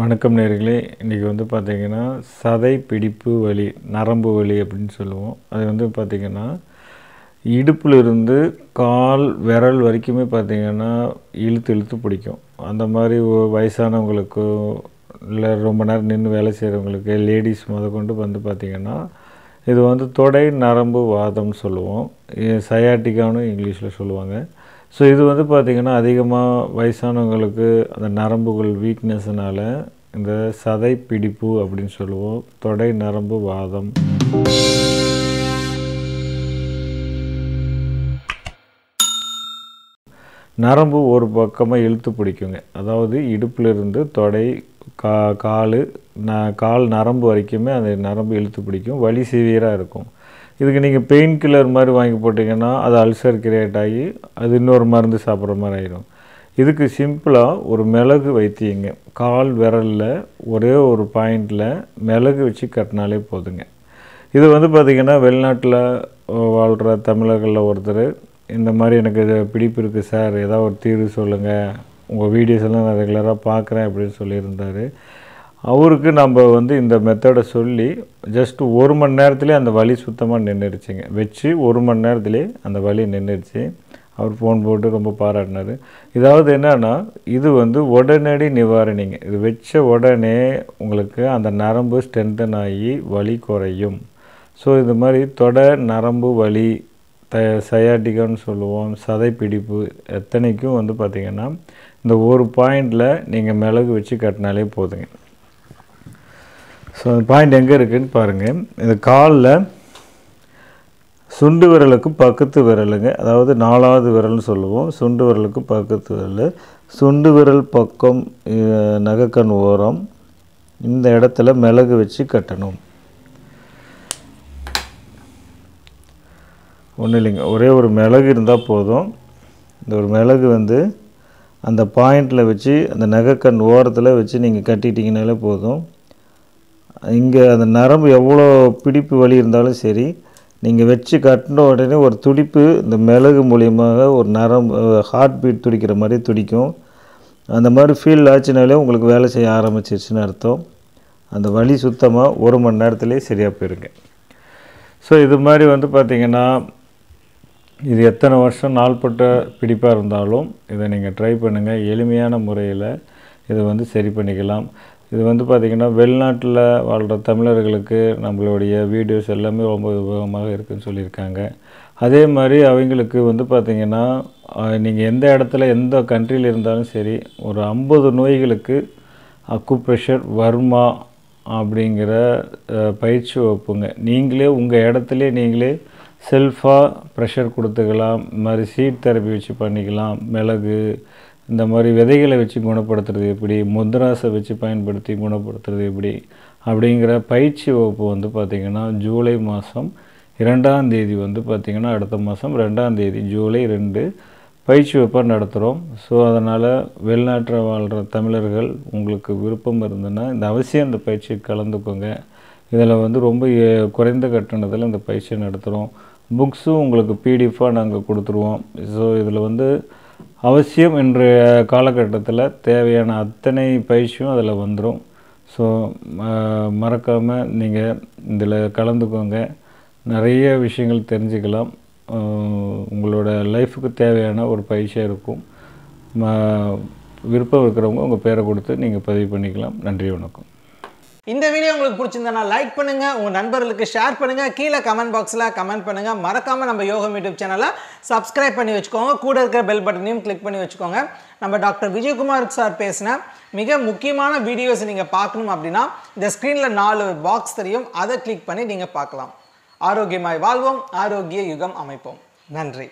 வணக்கம் நேர்களே இன்றைக்கி வந்து பார்த்திங்கன்னா சதை பிடிப்பு வலி நரம்பு வலி அப்படின்னு சொல்லுவோம் அது வந்து பார்த்திங்கன்னா இருந்து கால் விரல் வரைக்குமே பார்த்திங்கன்னா இழுத்து இழுத்து பிடிக்கும் அந்த மாதிரி வயசானவங்களுக்கும் இல்லை ரொம்ப நேரம் நின்று வேலை செய்கிறவங்களுக்கு லேடிஸ் முதற்கொண்டு வந்து பார்த்திங்கன்னா இது வந்து தொடை நரம்பு வாதம்னு சொல்லுவோம் சயாட்டிக்கான்னு இங்கிலீஷில் சொல்லுவாங்க ஸோ இது வந்து பார்த்திங்கன்னா அதிகமாக வயசானவங்களுக்கு அந்த நரம்புகள் வீக்னஸ்னால இந்த சதை பிடிப்பு அப்படின்னு சொல்லுவோம் தொடை நரம்பு வாதம் நரம்பு ஒரு பக்கமாக இழுத்து பிடிக்குங்க அதாவது இடுப்பிலிருந்து தொடை கா கால் ந கால் நரம்பு வரைக்குமே அந்த நரம்பு இழுத்து பிடிக்கும் வலி சிவியராக இருக்கும் இதுக்கு நீங்கள் பெயின் கில்லர் மாதிரி வாங்கி போட்டிங்கன்னா அது அல்சர் கிரியேட் ஆகி அது இன்னொரு மருந்து சாப்பிட்ற மாதிரி ஆயிடும் இதுக்கு சிம்பிளாக ஒரு மிளகு வைத்தியங்க கால் விரலில் ஒரே ஒரு பாயிண்டில் மிளகு வச்சு கட்டினாலே போதுங்க இது வந்து பார்த்திங்கன்னா வெளிநாட்டில் வாழ்கிற தமிழர்களில் ஒருத்தர் இந்த மாதிரி எனக்கு இது பிடிப்பு இருக்குது சார் ஏதாவது ஒரு தீர்வு சொல்லுங்கள் உங்கள் வீடியோஸ் எல்லாம் நான் ரெகுலராக பார்க்குறேன் அப்படின்னு சொல்லியிருந்தார் அவருக்கு நம்ம வந்து இந்த மெத்தடை சொல்லி ஜஸ்ட் ஒரு மணி நேரத்துலேயே அந்த வலி சுத்தமாக நின்றுடுச்சிங்க வச்சு ஒரு மணி நேரத்துலேயே அந்த வலி நின்றுடுச்சு அவர் ஃபோன் போட்டு ரொம்ப பாராட்டினார் இதாவது என்னென்னா இது வந்து உடனடி நிவாரணிங்க இது வச்ச உடனே உங்களுக்கு அந்த நரம்பு ஸ்ட்ரென்தன் ஆகி வலி குறையும் ஸோ இது மாதிரி தொட நரம்பு வலி த சயாட்டிக்கான்னு சொல்லுவோம் சதைப்பிடிப்பு எத்தனைக்கும் வந்து பார்த்திங்கன்னா இந்த ஒரு பாயிண்டில் நீங்கள் மிளகு வச்சு கட்டினாலே போதுங்க ஸோ அந்த பாயிண்ட் எங்கே இருக்குதுன்னு பாருங்கள் இந்த காலில் சுண்டு விரலுக்கு பக்கத்து விரலுங்க அதாவது நாலாவது விரல்னு சொல்லுவோம் சுண்டு விரலுக்கு பக்கத்து விரல் சுண்டு விரல் பக்கம் நகைக்கண் ஓரம் இந்த இடத்துல மிளகு வச்சு கட்டணும் ஒன்றும் இல்லைங்க ஒரே ஒரு மிளகு இருந்தால் போதும் இந்த ஒரு மிளகு வந்து அந்த பாயிண்டில் வச்சு அந்த நகைக்கண் ஓரத்தில் வச்சு நீங்கள் கட்டிட்டீங்கனாலே போதும் இங்கே அந்த நரம்பு எவ்வளோ பிடிப்பு வலி இருந்தாலும் சரி நீங்கள் வச்சு கட்டின உடனே ஒரு துடிப்பு இந்த மிளகு மூலியமாக ஒரு நரம்பு ஹார்ட் பீட் துடிக்கிற மாதிரி துடிக்கும் அந்த மாதிரி ஃபீல் ஆச்சுனாலே உங்களுக்கு வேலை செய்ய ஆரம்பிச்சிருச்சுன்னு அர்த்தம் அந்த வலி சுத்தமாக ஒரு மணி நேரத்துலேயே சரியாக போயிருங்க ஸோ இது மாதிரி வந்து பார்த்திங்கன்னா இது எத்தனை வருஷம் நாள்பட்ட பிடிப்பாக இருந்தாலும் இதை நீங்கள் ட்ரை பண்ணுங்கள் எளிமையான முறையில் இதை வந்து சரி பண்ணிக்கலாம் இது வந்து பார்த்திங்கன்னா வெளிநாட்டில் வாழ்கிற தமிழர்களுக்கு நம்மளுடைய வீடியோஸ் எல்லாமே ரொம்ப உபயோகமாக இருக்குதுன்னு சொல்லியிருக்காங்க அதே மாதிரி அவங்களுக்கு வந்து பார்த்திங்கன்னா நீங்கள் எந்த இடத்துல எந்த கண்ட்ரியில் இருந்தாலும் சரி ஒரு ஐம்பது நோய்களுக்கு அக்கு ப்ரெஷர் வருமா அப்படிங்கிற பயிற்சி வைப்புங்க நீங்களே உங்கள் இடத்துல நீங்களே செல்ஃபாக ப்ரெஷர் கொடுத்துக்கலாம் இந்த மாதிரி சீட் தெரப்பி வச்சு பண்ணிக்கலாம் மிளகு இந்த மாதிரி விதைகளை வச்சு குணப்படுத்துறது எப்படி முத்ராசை வச்சு பயன்படுத்தி குணப்படுத்துறது எப்படி அப்படிங்கிற பயிற்சி வகுப்பு வந்து பார்த்திங்கன்னா ஜூலை மாதம் இரண்டாம் தேதி வந்து பார்த்திங்கன்னா அடுத்த மாதம் ரெண்டாம் தேதி ஜூலை ரெண்டு பயிற்சி வகுப்பாக நடத்துகிறோம் ஸோ அதனால் வெளிநாட்டில் வாழ்கிற தமிழர்கள் உங்களுக்கு விருப்பம் இருந்ததுன்னா இந்த அவசியம் அந்த பயிற்சியை கலந்துக்கோங்க இதில் வந்து ரொம்ப குறைந்த கட்டணத்தில் இந்த பயிற்சியை நடத்துகிறோம் புக்ஸும் உங்களுக்கு பிடிஎஃபாக நாங்கள் கொடுத்துருவோம் ஸோ இதில் வந்து அவசியம் இன்றைய காலகட்டத்தில் தேவையான அத்தனை பயிற்சியும் அதில் வந்துடும் ஸோ மறக்காமல் நீங்கள் இதில் கலந்துக்கோங்க நிறைய விஷயங்கள் தெரிஞ்சுக்கலாம் உங்களோட லைஃபுக்கு தேவையான ஒரு பயிற்சியாக இருக்கும் விருப்பம் இருக்கிறவங்க உங்கள் பேரை கொடுத்து நீங்கள் பதிவு பண்ணிக்கலாம் நன்றி வணக்கம் இந்த வீடியோ உங்களுக்கு பிடிச்சிருந்தனா லைக் பண்ணுங்க உங்க நண்பர்களுக்கு ஷேர் பண்ணுங்க கீழே கமெண்ட் பாக்ஸில் கமெண்ட் பண்ணுங்க மறக்காம நம்ம யோகம் யூடியூப் சேனலை சப்ஸ்கிரைப் பண்ணி வச்சுக்கோங்க கூட இருக்கிற பெல் பட்டனையும் கிளிக் பண்ணி வச்சுக்கோங்க நம்ம டாக்டர் விஜயகுமார் சார் பேசின மிக முக்கியமான வீடியோஸ் நீங்கள் பார்க்கணும் அப்படின்னா இந்த ஸ்க்ரீனில் நாலு பாக்ஸ் தெரியும் அதை கிளிக் பண்ணி நீங்கள் பார்க்கலாம் ஆரோக்கியமாய் வாழ்வோம் ஆரோக்கிய யுகம் அமைப்போம் நன்றி